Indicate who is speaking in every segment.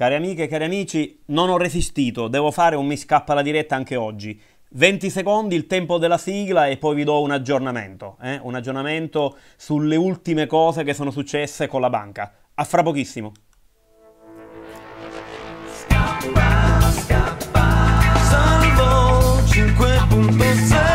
Speaker 1: Cari amiche cari amici, non ho resistito, devo fare un mi scappa la diretta anche oggi. 20 secondi il tempo della sigla e poi vi do un aggiornamento, eh? un aggiornamento sulle ultime cose che sono successe con la banca. A fra pochissimo. Scappa, scappa, salvo 5.6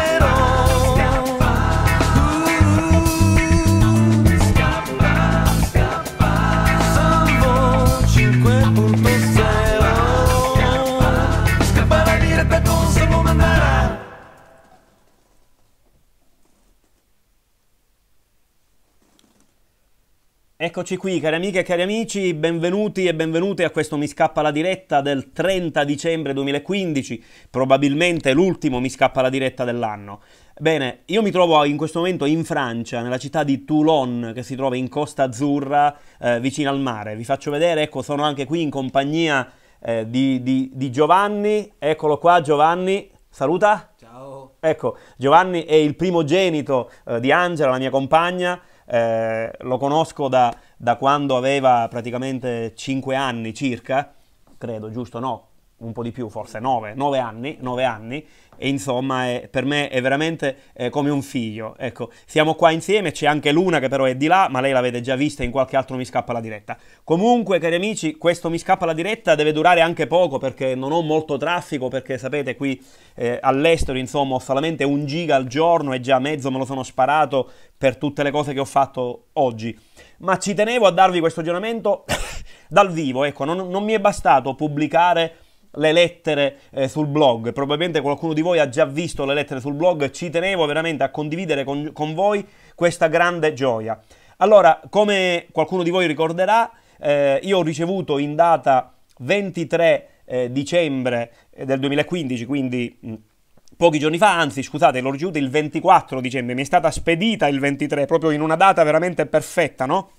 Speaker 1: Eccoci qui, cari amiche e cari amici, benvenuti e benvenute a questo Mi Scappa la Diretta del 30 dicembre 2015, probabilmente l'ultimo Mi Scappa la Diretta dell'anno. Bene, io mi trovo in questo momento in Francia, nella città di Toulon, che si trova in Costa Azzurra, eh, vicino al mare. Vi faccio vedere, ecco, sono anche qui in compagnia eh, di, di, di Giovanni. Eccolo qua, Giovanni. Saluta. Ciao. Ecco, Giovanni è il primogenito eh, di Angela, la mia compagna. Eh, lo conosco da, da quando aveva praticamente 5 anni circa, credo, giusto? No, un po' di più, forse 9, 9 anni, 9 anni e insomma è, per me è veramente eh, come un figlio. Ecco, siamo qua insieme, c'è anche Luna che però è di là, ma lei l'avete già vista in qualche altro Mi Scappa la Diretta. Comunque, cari amici, questo Mi Scappa la Diretta deve durare anche poco perché non ho molto traffico, perché sapete qui eh, all'estero insomma ho solamente un giga al giorno e già mezzo me lo sono sparato per tutte le cose che ho fatto oggi. Ma ci tenevo a darvi questo aggiornamento dal vivo, ecco, non, non mi è bastato pubblicare le lettere eh, sul blog. Probabilmente qualcuno di voi ha già visto le lettere sul blog. Ci tenevo veramente a condividere con, con voi questa grande gioia. Allora, come qualcuno di voi ricorderà, eh, io ho ricevuto in data 23 eh, dicembre eh, del 2015, quindi mh, mm, pochi giorni fa, anzi scusate, l'ho ricevuta il 24 dicembre, mi è stata spedita il 23, proprio in una data veramente perfetta, no?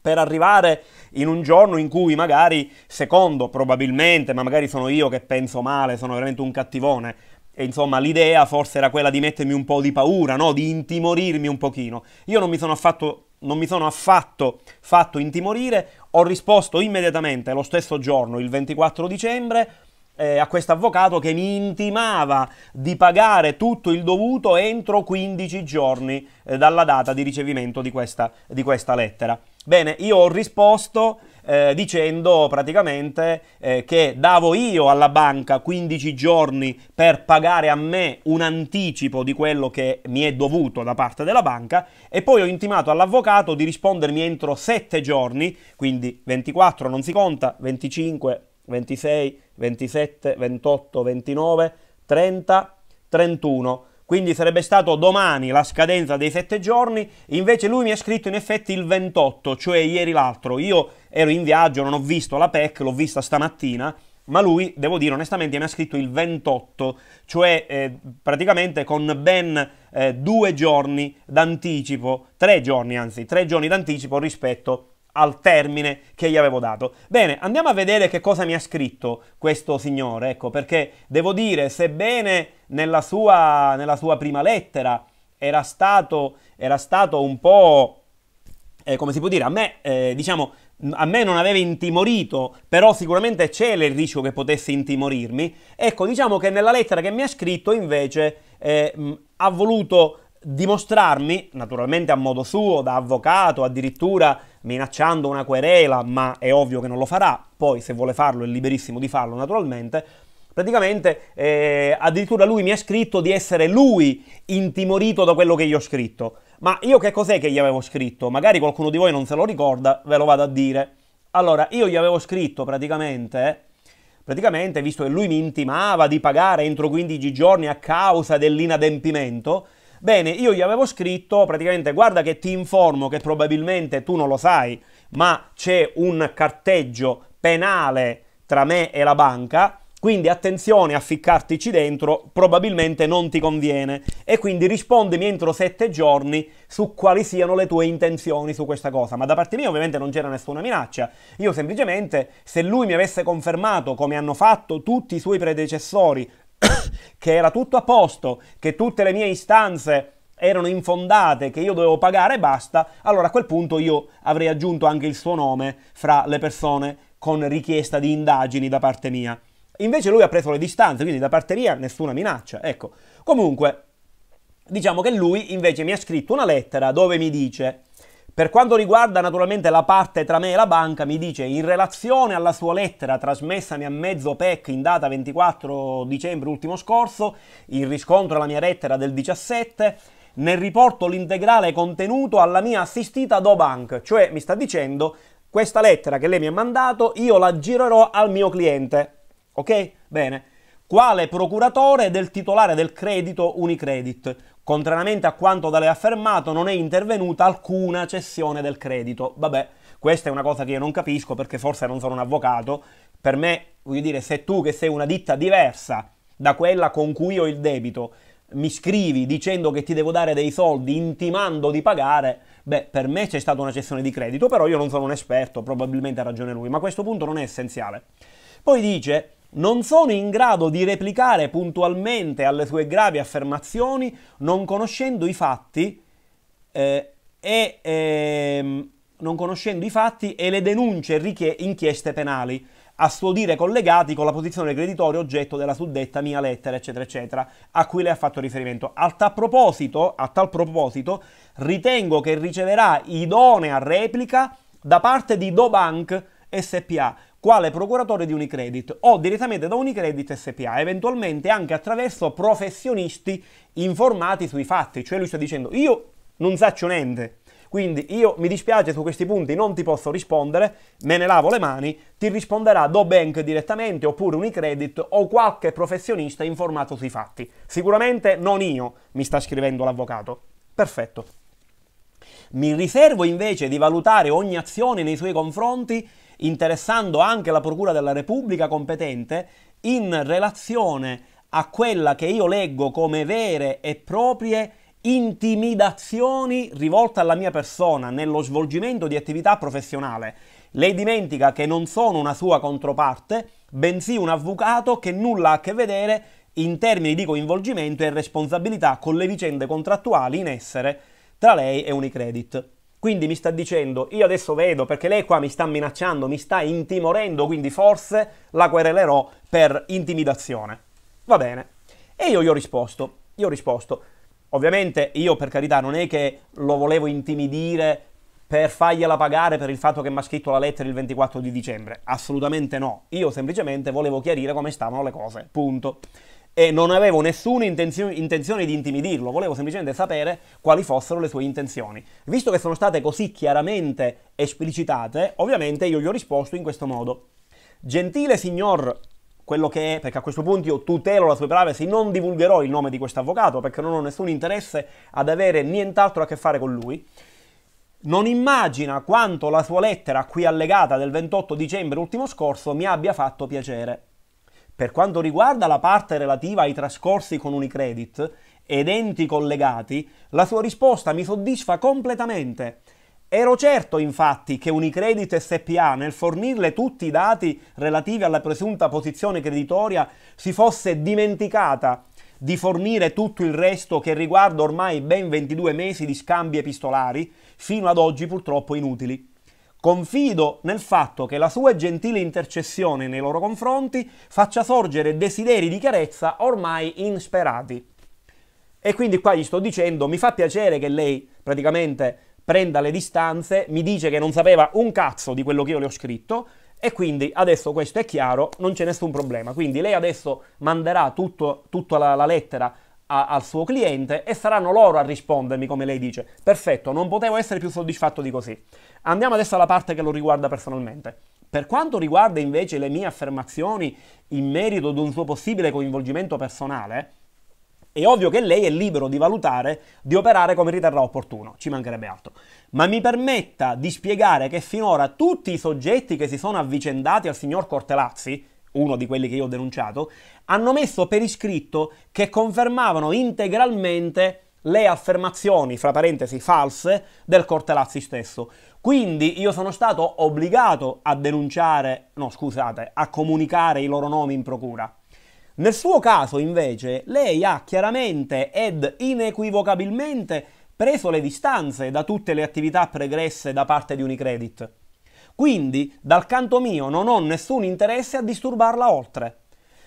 Speaker 1: per arrivare in un giorno in cui magari, secondo probabilmente, ma magari sono io che penso male, sono veramente un cattivone, e insomma l'idea forse era quella di mettermi un po' di paura, no? di intimorirmi un pochino. Io non mi sono affatto, non mi sono affatto fatto intimorire, ho risposto immediatamente lo stesso giorno, il 24 dicembre, eh, a questo avvocato che mi intimava di pagare tutto il dovuto entro 15 giorni eh, dalla data di ricevimento di questa, di questa lettera. Bene, io ho risposto eh, dicendo praticamente eh, che davo io alla banca 15 giorni per pagare a me un anticipo di quello che mi è dovuto da parte della banca e poi ho intimato all'avvocato di rispondermi entro 7 giorni, quindi 24 non si conta, 25, 26, 27, 28, 29, 30, 31 quindi sarebbe stato domani la scadenza dei sette giorni, invece lui mi ha scritto in effetti il 28, cioè ieri l'altro. Io ero in viaggio, non ho visto la PEC, l'ho vista stamattina, ma lui, devo dire onestamente, mi ha scritto il 28, cioè eh, praticamente con ben eh, due giorni d'anticipo, tre giorni anzi, tre giorni d'anticipo rispetto a al termine che gli avevo dato. Bene, andiamo a vedere che cosa mi ha scritto questo signore, ecco, perché devo dire, sebbene nella sua, nella sua prima lettera era stato, era stato un po', eh, come si può dire, a me, eh, diciamo, a me non aveva intimorito, però sicuramente c'era il rischio che potesse intimorirmi. Ecco, diciamo che nella lettera che mi ha scritto invece eh, ha voluto dimostrarmi, naturalmente a modo suo, da avvocato, addirittura minacciando una querela, ma è ovvio che non lo farà, poi se vuole farlo è liberissimo di farlo naturalmente, praticamente eh, addirittura lui mi ha scritto di essere lui intimorito da quello che io ho scritto. Ma io che cos'è che gli avevo scritto? Magari qualcuno di voi non se lo ricorda, ve lo vado a dire. Allora, io gli avevo scritto praticamente, praticamente visto che lui mi intimava di pagare entro 15 giorni a causa dell'inadempimento, Bene, io gli avevo scritto praticamente guarda che ti informo che probabilmente tu non lo sai, ma c'è un carteggio penale tra me e la banca, quindi attenzione a ficcartici dentro, probabilmente non ti conviene. E quindi rispondimi entro sette giorni su quali siano le tue intenzioni su questa cosa. Ma da parte mia ovviamente non c'era nessuna minaccia. Io semplicemente, se lui mi avesse confermato, come hanno fatto tutti i suoi predecessori, che era tutto a posto, che tutte le mie istanze erano infondate, che io dovevo pagare e basta, allora a quel punto io avrei aggiunto anche il suo nome fra le persone con richiesta di indagini da parte mia. Invece lui ha preso le distanze, quindi da parte mia nessuna minaccia. Ecco, comunque, diciamo che lui invece mi ha scritto una lettera dove mi dice per quanto riguarda naturalmente la parte tra me e la banca, mi dice in relazione alla sua lettera trasmessami a mezzo PEC in data 24 dicembre ultimo scorso, in riscontro alla mia lettera del 17, ne riporto l'integrale contenuto alla mia assistita Do Bank, cioè mi sta dicendo questa lettera che lei mi ha mandato io la girerò al mio cliente. Ok? Bene. Quale procuratore del titolare del credito Unicredit? Contrariamente a quanto da lei affermato, non è intervenuta alcuna cessione del credito. Vabbè, questa è una cosa che io non capisco perché forse non sono un avvocato. Per me, voglio dire, se tu che sei una ditta diversa da quella con cui ho il debito, mi scrivi dicendo che ti devo dare dei soldi, intimando di pagare, beh, per me c'è stata una cessione di credito, però io non sono un esperto, probabilmente ha ragione lui, ma questo punto non è essenziale. Poi dice non sono in grado di replicare puntualmente alle sue gravi affermazioni non conoscendo i fatti eh, e ehm, non conoscendo i fatti e le denunce e inchieste penali, a suo dire collegati con la posizione creditoria oggetto della suddetta mia lettera, eccetera, eccetera, a cui lei ha fatto riferimento. A tal proposito, a tal proposito ritengo che riceverà idonea replica da parte di DoBank SPA, quale procuratore di Unicredit o direttamente da Unicredit SPA, eventualmente anche attraverso professionisti informati sui fatti, cioè lui sta dicendo io non saccio niente, quindi io mi dispiace su questi punti, non ti posso rispondere, me ne lavo le mani, ti risponderà DoBank direttamente oppure Unicredit o qualche professionista informato sui fatti. Sicuramente non io, mi sta scrivendo l'avvocato. Perfetto. Mi riservo invece di valutare ogni azione nei suoi confronti interessando anche la Procura della Repubblica competente in relazione a quella che io leggo come vere e proprie intimidazioni rivolte alla mia persona nello svolgimento di attività professionale. Lei dimentica che non sono una sua controparte, bensì un avvocato che nulla ha a che vedere in termini di coinvolgimento e responsabilità con le vicende contrattuali in essere tra lei e Unicredit. Quindi mi sta dicendo, io adesso vedo perché lei qua mi sta minacciando, mi sta intimorendo, quindi forse la querelerò per intimidazione. Va bene. E io gli ho risposto, io ho risposto, ovviamente io per carità non è che lo volevo intimidire per fargliela pagare per il fatto che mi ha scritto la lettera il 24 di dicembre, assolutamente no, io semplicemente volevo chiarire come stavano le cose, punto e non avevo nessuna intenzio- intenzione di intimidirlo, volevo semplicemente sapere quali fossero le sue intenzioni. Visto che sono state così chiaramente esplicitate, ovviamente io gli ho risposto in questo modo. Gentile signor quello che è, perché a questo punto io tutelo la sua privacy, non divulgherò il nome di questo avvocato perché non ho nessun interesse ad avere nient'altro a che fare con lui. Non immagina quanto la sua lettera qui allegata del 28 dicembre ultimo scorso mi abbia fatto piacere. Per quanto riguarda la parte relativa ai trascorsi con Unicredit ed enti collegati, la sua risposta mi soddisfa completamente. Ero certo infatti che Unicredit SPA nel fornirle tutti i dati relativi alla presunta posizione creditoria si fosse dimenticata di fornire tutto il resto che riguarda ormai ben 22 mesi di scambi epistolari, fino ad oggi purtroppo inutili. Confido nel fatto che la sua gentile intercessione nei loro confronti faccia sorgere desideri di chiarezza ormai insperati. E quindi qua gli sto dicendo, mi fa piacere che lei praticamente prenda le distanze, mi dice che non sapeva un cazzo di quello che io le ho scritto e quindi adesso questo è chiaro, non c'è nessun problema. Quindi lei adesso manderà tutto, tutta la, la lettera a, al suo cliente e saranno loro a rispondermi, come lei dice. Perfetto, non potevo essere più soddisfatto di così. Andiamo adesso alla parte che lo riguarda personalmente. Per quanto riguarda invece le mie affermazioni in merito ad un suo possibile coinvolgimento personale, è ovvio che lei è libero di valutare, di operare come riterrà opportuno, ci mancherebbe altro. Ma mi permetta di spiegare che finora tutti i soggetti che si sono avvicendati al signor Cortelazzi, uno di quelli che io ho denunciato, hanno messo per iscritto che confermavano integralmente le affermazioni, fra parentesi, false del Cortelazzi stesso. Quindi io sono stato obbligato a denunciare, no scusate, a comunicare i loro nomi in procura. Nel suo caso, invece, lei ha chiaramente ed inequivocabilmente preso le distanze da tutte le attività pregresse da parte di Unicredit. Quindi, dal canto mio, non ho nessun interesse a disturbarla oltre.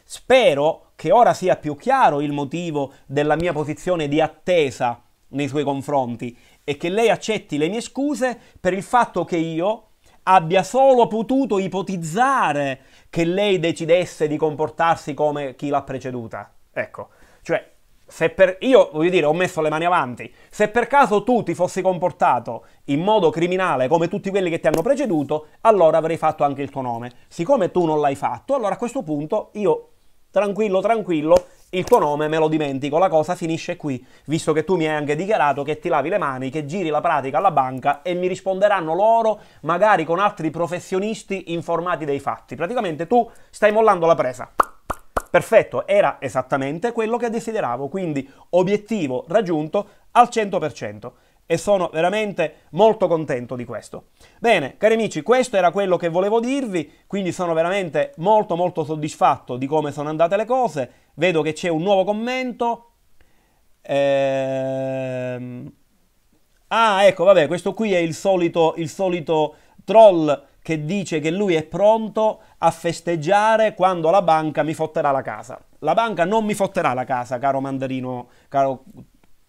Speaker 1: Spero che ora sia più chiaro il motivo della mia posizione di attesa nei suoi confronti e che lei accetti le mie scuse per il fatto che io abbia solo potuto ipotizzare che lei decidesse di comportarsi come chi l'ha preceduta. Ecco, cioè se per, io voglio dire, ho messo le mani avanti, se per caso tu ti fossi comportato in modo criminale come tutti quelli che ti hanno preceduto, allora avrei fatto anche il tuo nome. Siccome tu non l'hai fatto, allora a questo punto io, tranquillo, tranquillo, il tuo nome me lo dimentico, la cosa finisce qui, visto che tu mi hai anche dichiarato che ti lavi le mani, che giri la pratica alla banca e mi risponderanno loro, magari con altri professionisti informati dei fatti. Praticamente tu stai mollando la presa. Perfetto, era esattamente quello che desideravo, quindi obiettivo raggiunto al 100% e sono veramente molto contento di questo. Bene, cari amici, questo era quello che volevo dirvi, quindi sono veramente molto molto soddisfatto di come sono andate le cose. Vedo che c'è un nuovo commento. Ehm... Ah, ecco, vabbè, questo qui è il solito, il solito troll che dice che lui è pronto a festeggiare quando la banca mi fotterà la casa. La banca non mi fotterà la casa, caro mandarino, caro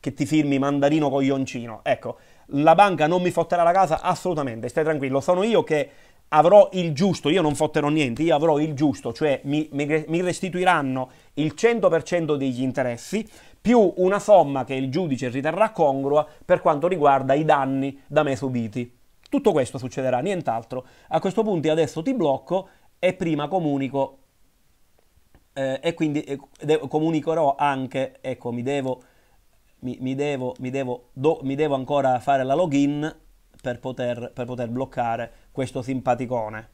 Speaker 1: che ti firmi mandarino coglioncino. Ecco, la banca non mi fotterà la casa assolutamente, stai tranquillo, sono io che avrò il giusto, io non fotterò niente, io avrò il giusto, cioè mi, mi restituiranno il 100% degli interessi più una somma che il giudice riterrà congrua per quanto riguarda i danni da me subiti. Tutto questo succederà, nient'altro. A questo punto adesso ti blocco e prima comunico eh, e quindi eh, comunicherò anche, ecco, mi devo, mi, mi, devo, mi, devo, do, mi devo, ancora fare la login per poter, per poter bloccare questo simpaticone.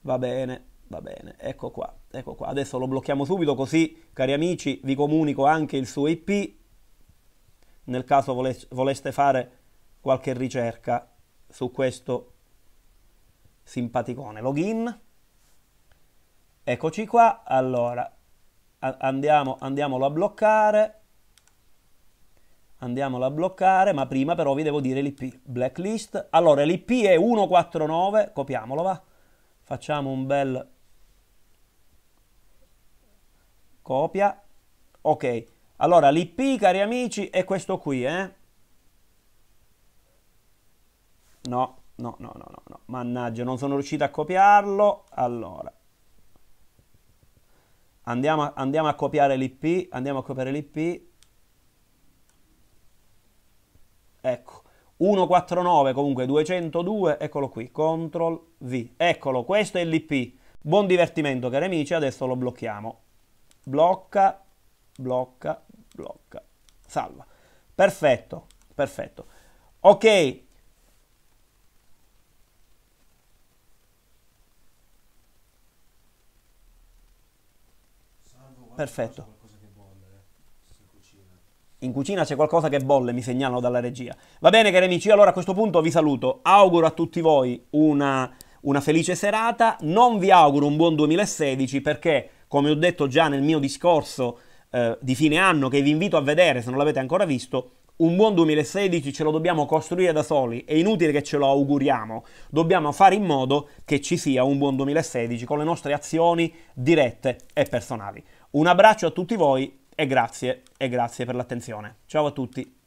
Speaker 1: Va bene, va bene, ecco qua, ecco qua. Adesso lo blocchiamo subito così, cari amici, vi comunico anche il suo IP nel caso voleste fare qualche ricerca su questo simpaticone. Login. Eccoci qua. Allora, andiamo, andiamolo a bloccare. Andiamolo a bloccare, ma prima però vi devo dire l'IP. Blacklist. Allora, l'IP è 149, copiamolo, va. Facciamo un bel copia. Ok. Allora, l'IP, cari amici, è questo qui, eh? No, no, no, no, no, no. Mannaggia, non sono riuscito a copiarlo. Allora. Andiamo a, andiamo a copiare l'IP, andiamo a copiare l'IP. Ecco, 149 comunque 202, eccolo qui, CTRL V. Eccolo, questo è l'IP. Buon divertimento cari amici, adesso lo blocchiamo. Blocca, blocca, blocca. Salva. Perfetto, perfetto. Ok, Perfetto. In cucina c'è qualcosa che bolle, mi segnalano dalla regia. Va bene, cari amici, allora a questo punto vi saluto. Auguro a tutti voi una, una felice serata. Non vi auguro un buon 2016 perché, come ho detto già nel mio discorso eh, di fine anno, che vi invito a vedere se non l'avete ancora visto, un buon 2016 ce lo dobbiamo costruire da soli, è inutile che ce lo auguriamo, dobbiamo fare in modo che ci sia un buon 2016 con le nostre azioni dirette e personali. Un abbraccio a tutti voi e grazie, e grazie per l'attenzione. Ciao a tutti.